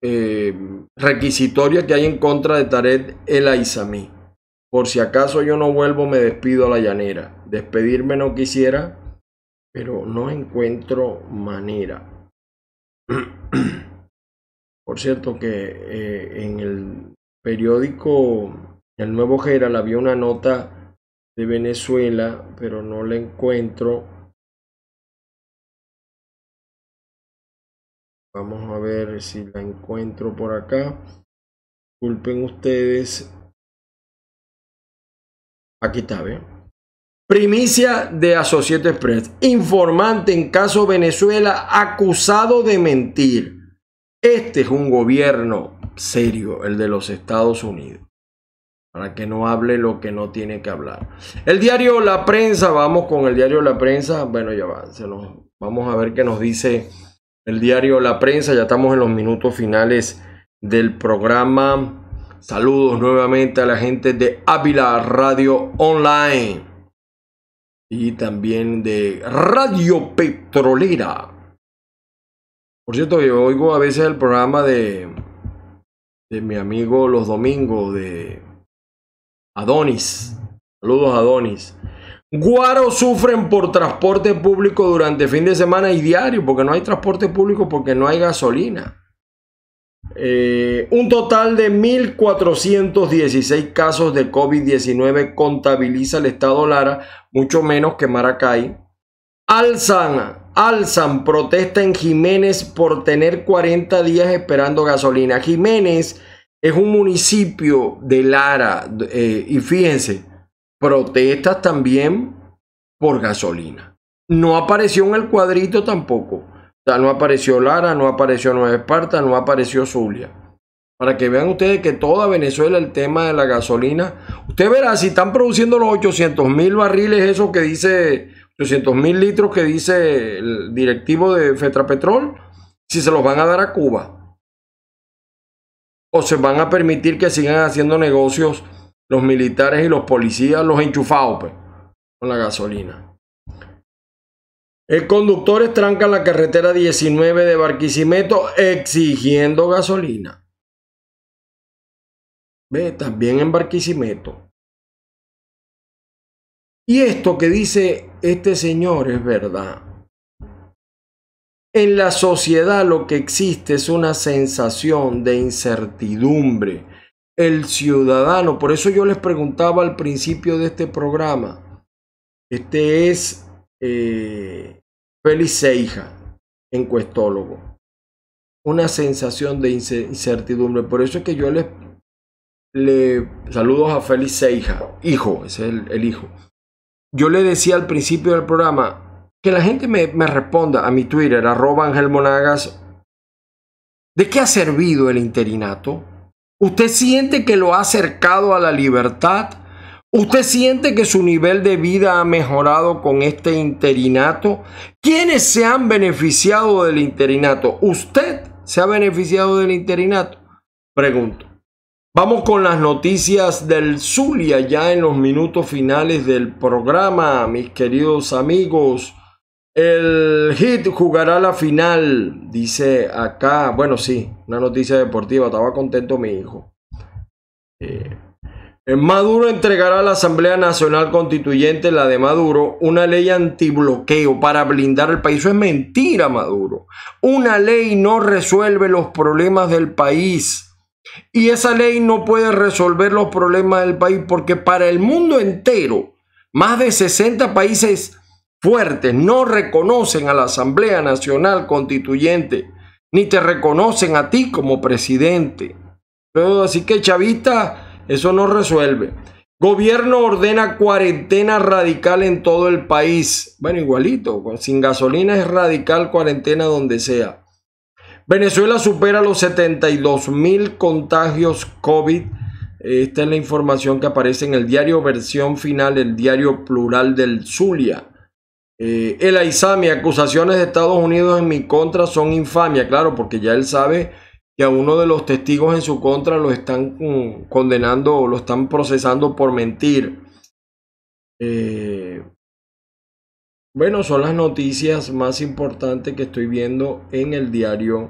eh, requisitoria que hay en contra de Tarek El Aizami. Por si acaso yo no vuelvo, me despido a la llanera. Despedirme no quisiera, pero no encuentro manera. *clears throat* Por cierto que eh, en el periódico El Nuevo Geral había una nota de Venezuela, pero no la encuentro. Vamos a ver si la encuentro por acá. Disculpen ustedes. Aquí está, ¿ve? Primicia de Associated Express. Informante en caso Venezuela acusado de mentir. Este es un gobierno serio, el de los Estados Unidos para que no hable lo que no tiene que hablar. El diario La Prensa, vamos con el diario La Prensa. Bueno, ya vamos a ver qué nos dice el diario La Prensa. Ya estamos en los minutos finales del programa. Saludos nuevamente a la gente de Ávila Radio Online y también de Radio Petrolera. Por cierto, yo oigo a veces el programa de, de mi amigo los domingos de Adonis. Saludos, Adonis. Guaro sufren por transporte público durante fin de semana y diario, porque no hay transporte público, porque no hay gasolina. Eh, un total de 1.416 casos de COVID-19 contabiliza el estado Lara, mucho menos que Maracay. Alzan, alzan protesta en Jiménez por tener 40 días esperando gasolina. Jiménez es un municipio de Lara, eh, y fíjense, protestas también por gasolina. No apareció en el cuadrito tampoco. O sea, no apareció Lara, no apareció Nueva Esparta, no apareció Zulia. Para que vean ustedes que toda Venezuela, el tema de la gasolina, usted verá si están produciendo los 800 mil barriles, eso que dice, 800 mil litros que dice el directivo de Petrol. si se los van a dar a Cuba o se van a permitir que sigan haciendo negocios los militares y los policías, los enchufados pues, con la gasolina. El conductor estranca la carretera 19 de Barquisimeto exigiendo gasolina. Ve, también en Barquisimeto. Y esto que dice este señor es verdad. En la sociedad lo que existe es una sensación de incertidumbre. El ciudadano, por eso yo les preguntaba al principio de este programa, este es eh, Félix Seija, encuestólogo, una sensación de incertidumbre. Por eso es que yo les le saludos a Félix Seija, hijo, ese es el hijo. Yo le decía al principio del programa, que la gente me, responda a mi Twitter, arroba Angel Monagas, ¿de qué ha servido el interinato? ¿Usted siente que lo ha acercado a la libertad? ¿Usted siente que su nivel de vida ha mejorado con este interinato? ¿Quiénes se han beneficiado del interinato? ¿Usted se ha beneficiado del interinato? Pregunto. Vamos con las noticias del Zulia ya en los minutos finales del programa, mis queridos amigos. El Hit jugará la final, dice acá. Bueno, sí, una noticia deportiva. Estaba contento mi hijo. Eh, Maduro entregará a la Asamblea Nacional Constituyente, la de Maduro, una ley antibloqueo para blindar el país. Eso es mentira, Maduro. Una ley no resuelve los problemas del país. Y esa ley no puede resolver los problemas del país porque para el mundo entero, más de 60 países fuertes no reconocen a la Asamblea Nacional Constituyente, ni te reconocen a ti como presidente. Pero, así que chavita, eso no resuelve. Gobierno ordena cuarentena radical en todo el país. Bueno, igualito, sin gasolina es radical cuarentena donde sea. Venezuela supera los 72 mil contagios COVID. Esta es la información que aparece en el diario Versión Final, el diario plural del Zulia. Eh, el Aizami, acusaciones de Estados Unidos en mi contra son infamia, claro, porque ya él sabe que a uno de los testigos en su contra lo están mm, condenando o lo están procesando por mentir. Eh, bueno, son las noticias más importantes que estoy viendo en el diario.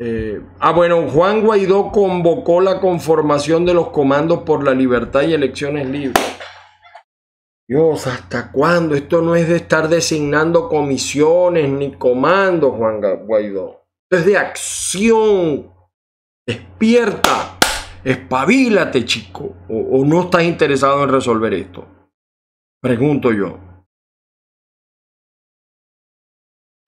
Eh, ah, bueno, Juan Guaidó convocó la conformación de los comandos por la libertad y elecciones libres. Dios, ¿hasta cuándo? Esto no es de estar designando comisiones ni comandos, Juan Guaidó. Esto es de acción. Despierta. Espabilate, chico. O, no estás interesado en resolver esto. Pregunto yo.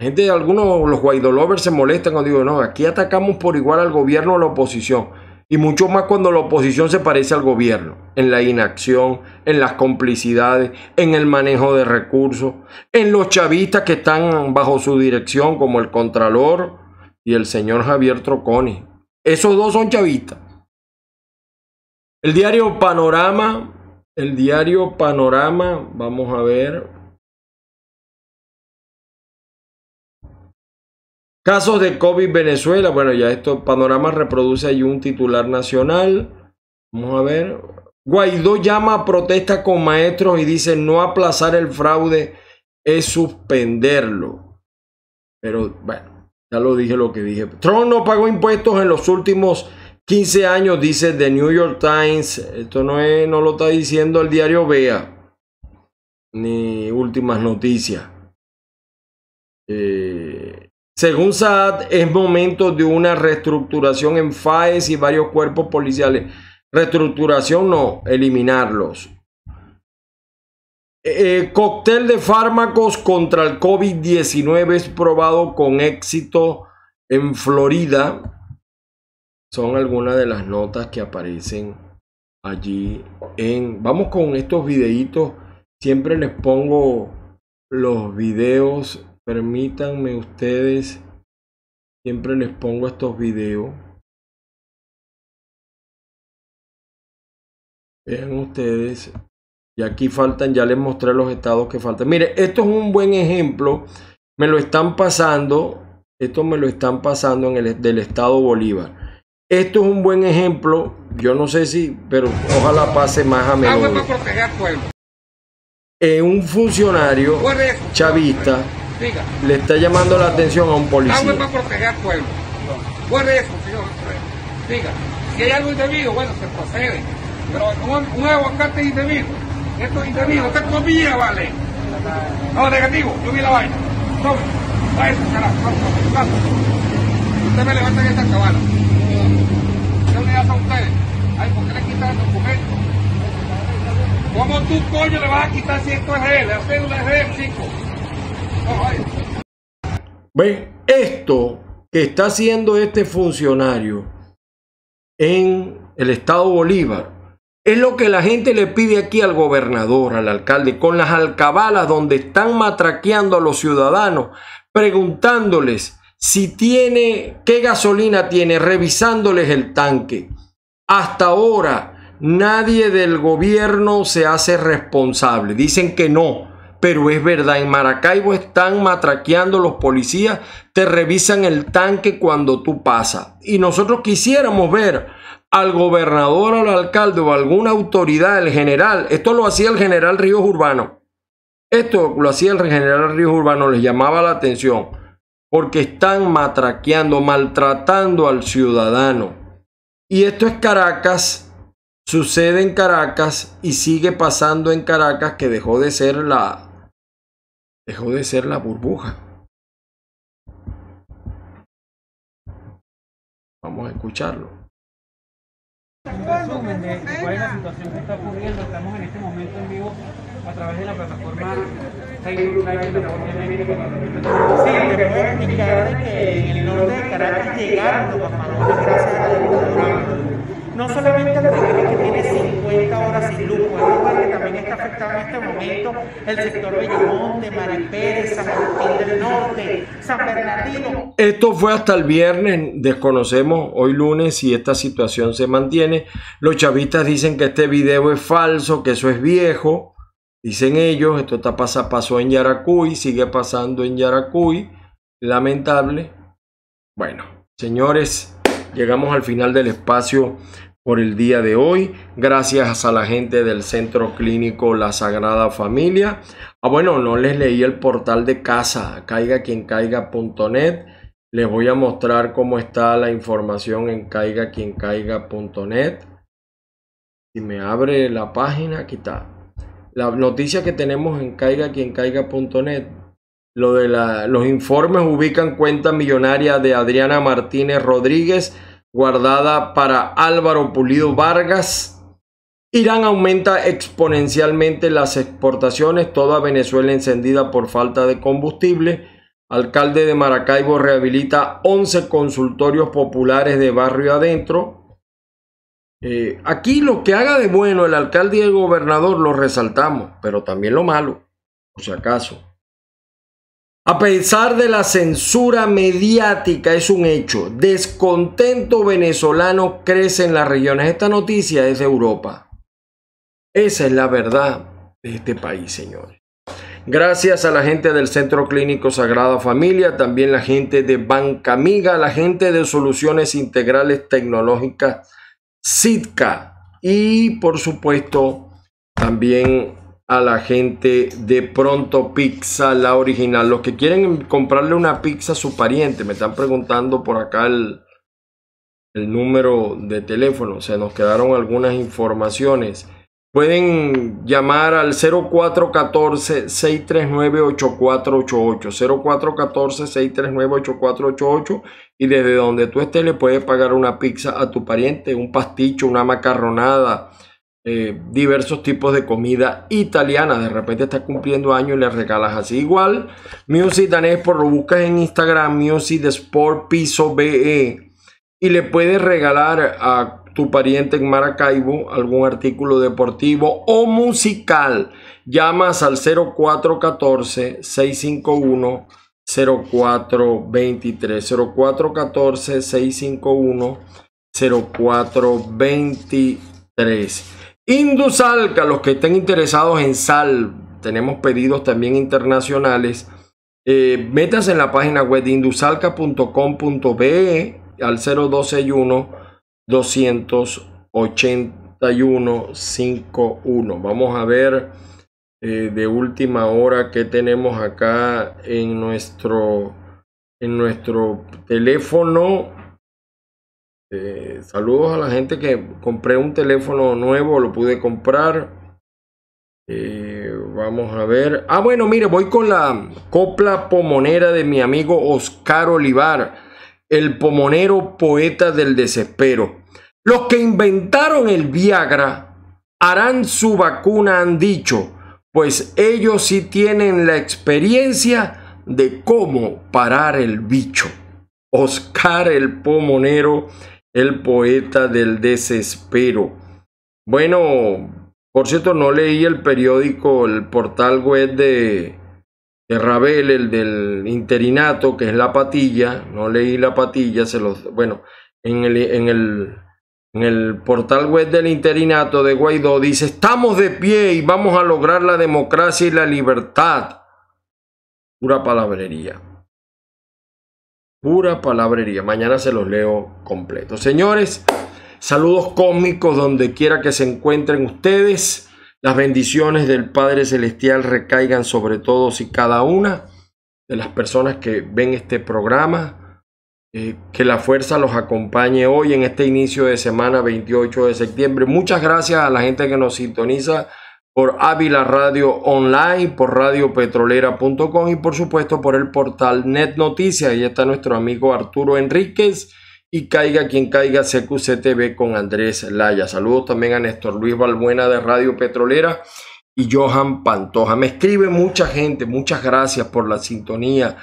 Gente, algunos, los guaidolovers se molestan cuando digo, no, aquí atacamos por igual al gobierno o a la oposición. Y mucho más cuando la oposición se parece al gobierno, en la inacción, en las complicidades, en el manejo de recursos, en los chavistas que están bajo su dirección, como el Contralor y el señor Javier Troconi. Esos dos son chavistas. El diario Panorama, el diario Panorama, vamos a ver, Casos de COVID Venezuela. Bueno, ya esto, Panorama reproduce ahí un titular nacional. Vamos a ver. Guaidó llama a protesta con maestros y dice no aplazar el fraude es suspenderlo. Pero bueno, ya lo dije lo que dije. Trump no pagó impuestos en los últimos 15 años, dice The New York Times. Esto no, no lo está diciendo el diario Vea, ni últimas noticias. Eh, según SAD, es momento de una reestructuración en FAES y varios cuerpos policiales. Reestructuración no, eliminarlos. Eh, eh, cóctel de fármacos contra el COVID-19 es probado con éxito en Florida. Son algunas de las notas que aparecen allí. En, vamos con estos videitos. Siempre les pongo los videos Permítanme ustedes, siempre les pongo estos videos. Vean ustedes, y aquí faltan, ya les mostré los estados que faltan. Mire, esto es un buen ejemplo. Me lo están pasando, esto me lo están pasando en el del estado Bolívar. Esto es un buen ejemplo, yo no sé si, pero ojalá pase más a menudo. Eh, un funcionario chavista le está llamando la atención a un policía. es para proteger al pueblo. Por eso, señor. Diga, si hay algo indebido, bueno, se procede. Pero un, un aguacate indebido, esto es indebido, esta comida vale. No, negativo, yo vi la vaina. Tome, vaya eso, carajo, vamos, vamos. Usted me levanta en esta cabana. ¿Qué le hago a ustedes. Ay, ¿por qué le quitan el documento? ¿Cómo tú, coño, le vas a quitar si esto es él? La cédula es él, chico. Esto que está haciendo este funcionario en el estado Bolívar es lo que la gente le pide aquí al gobernador, al alcalde, con las alcabalas donde están matraqueando a los ciudadanos, preguntándoles si tiene, qué gasolina tiene, revisándoles el tanque. Hasta ahora nadie del gobierno se hace responsable. Dicen que no, pero es verdad, en Maracaibo están matraqueando los policías, te revisan el tanque cuando tú pasas. Y nosotros quisiéramos ver al gobernador al alcalde o alguna autoridad, el general, esto lo hacía el general Ríos Urbano, esto lo hacía el general Ríos Urbano, les llamaba la atención, porque están matraqueando, maltratando al ciudadano. Y esto es Caracas, sucede en Caracas y sigue pasando en Caracas, que dejó de ser la, Dejó de ser la burbuja. Vamos a escucharlo. Resumen de, cuál es la situación que está ocurriendo. Estamos en este momento en vivo a través de la plataforma Facebook Live de la Sí, te puedo indicar que en el norte de Caracas llegaron los de gracias a la dictadura no solamente la que tiene 50 horas sin luz, pero pues, que también está afectado en este momento el sector Bellamonte, Maripérez, San Martín del Norte, San Bernardino. Esto fue hasta el viernes, desconocemos hoy lunes si esta situación se mantiene. Los chavistas dicen que este video es falso, que eso es viejo. Dicen ellos, esto está pasa, pasó en Yaracuy, sigue pasando en Yaracuy. Lamentable. Bueno, señores, llegamos al final del espacio por el día de hoy. Gracias a la gente del Centro Clínico La Sagrada Familia. Ah, bueno, no les leí el portal de casa, caiga quien Les voy a mostrar cómo está la información en caiga quien Si me abre la página, aquí está. La noticia que tenemos en caiga quien caiga.net. Lo de los informes ubican cuenta millonaria de Adriana Martínez Rodríguez guardada para Álvaro Pulido Vargas. Irán aumenta exponencialmente las exportaciones, toda Venezuela encendida por falta de combustible. Alcalde de Maracaibo rehabilita 11 consultorios populares de barrio adentro. Eh, aquí lo que haga de bueno el alcalde y el gobernador lo resaltamos, pero también lo malo, por si acaso. A pesar de la censura mediática, es un hecho. Descontento venezolano crece en las regiones. Esta noticia es de Europa. Esa es la verdad de este país, señores. Gracias a la gente del Centro Clínico Sagrada Familia, también la gente de Banca Amiga, la gente de Soluciones Integrales Tecnológicas, SITCA, y por supuesto también a la gente de Pronto Pizza, la original. Los que quieren comprarle una pizza a su pariente, me están preguntando por acá el, el número de teléfono. Se nos quedaron algunas informaciones. Pueden llamar al 0414-639-8488. 0414-639-8488. Y desde donde tú estés le puedes pagar una pizza a tu pariente, un pasticho, una macarronada eh, diversos tipos de comida italiana. De repente estás cumpliendo años y le regalas así. Igual, Music Danés por lo buscas en Instagram, Music de Sport Piso BE. Y le puedes regalar a tu pariente en Maracaibo algún artículo deportivo o musical. Llamas al 0414-651. 0423 0414 651 0423 Indusalca, los que estén interesados en sal, tenemos pedidos también internacionales. Eh, metas en la página web de indusalca.com.be al 0261 281 51. Vamos a ver eh, de última hora que tenemos acá en nuestro en nuestro teléfono eh, saludos a la gente que compré un teléfono nuevo, lo pude comprar. Eh, vamos a ver. Ah, bueno, mire, voy con la copla pomonera de mi amigo Oscar Olivar, el pomonero poeta del desespero. Los que inventaron el Viagra harán su vacuna, han dicho, pues ellos sí tienen la experiencia de cómo parar el bicho. Oscar el Pomonero el poeta del desespero. Bueno, por cierto, no leí el periódico, el portal web de, de Rabel, el del interinato, que es la patilla. No leí la patilla, se los. Bueno, en el, en el, en el portal web del interinato de Guaidó dice: Estamos de pie y vamos a lograr la democracia y la libertad. Pura palabrería. Pura palabrería. Mañana se los leo completo. Señores, saludos cósmicos donde quiera que se encuentren ustedes. Las bendiciones del Padre Celestial recaigan sobre todos y cada una de las personas que ven este programa. Eh, que la fuerza los acompañe hoy en este inicio de semana 28 de septiembre. Muchas gracias a la gente que nos sintoniza por Ávila Radio Online, por radiopetrolera.com y por supuesto por el portal Net Noticias. Ahí está nuestro amigo Arturo Enríquez y caiga quien caiga CQCTV con Andrés Laya. Saludos también a Néstor Luis Balbuena de Radio Petrolera y Johan Pantoja. Me escribe mucha gente, muchas gracias por la sintonía.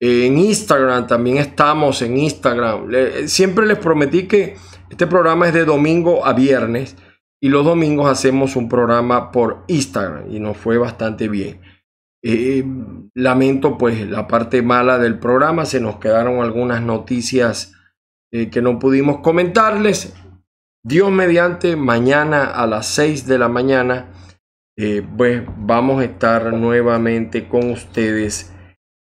en Instagram también estamos en Instagram. siempre les prometí que este programa es de domingo a viernes y los domingos hacemos un programa por Instagram y nos fue bastante bien. Eh, eh, lamento pues la parte mala del programa, se nos quedaron algunas noticias eh, que no pudimos comentarles. Dios mediante, mañana a las 6 de la mañana, pues vamos a estar nuevamente con ustedes,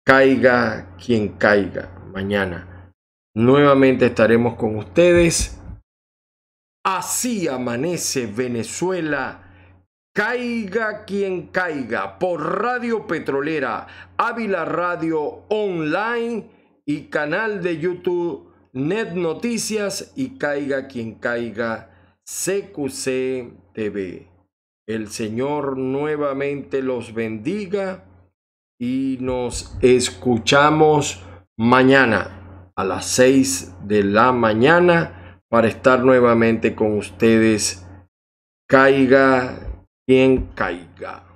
caiga quien caiga, mañana. Nuevamente estaremos con ustedes. Así amanece Venezuela. Caiga quien caiga por Radio Petrolera, Ávila Radio Online y canal de YouTube Net Noticias y Caiga quien caiga CQC TV. El Señor nuevamente los bendiga y nos escuchamos mañana a las 6 de la mañana para estar nuevamente con ustedes. Caiga quien caiga.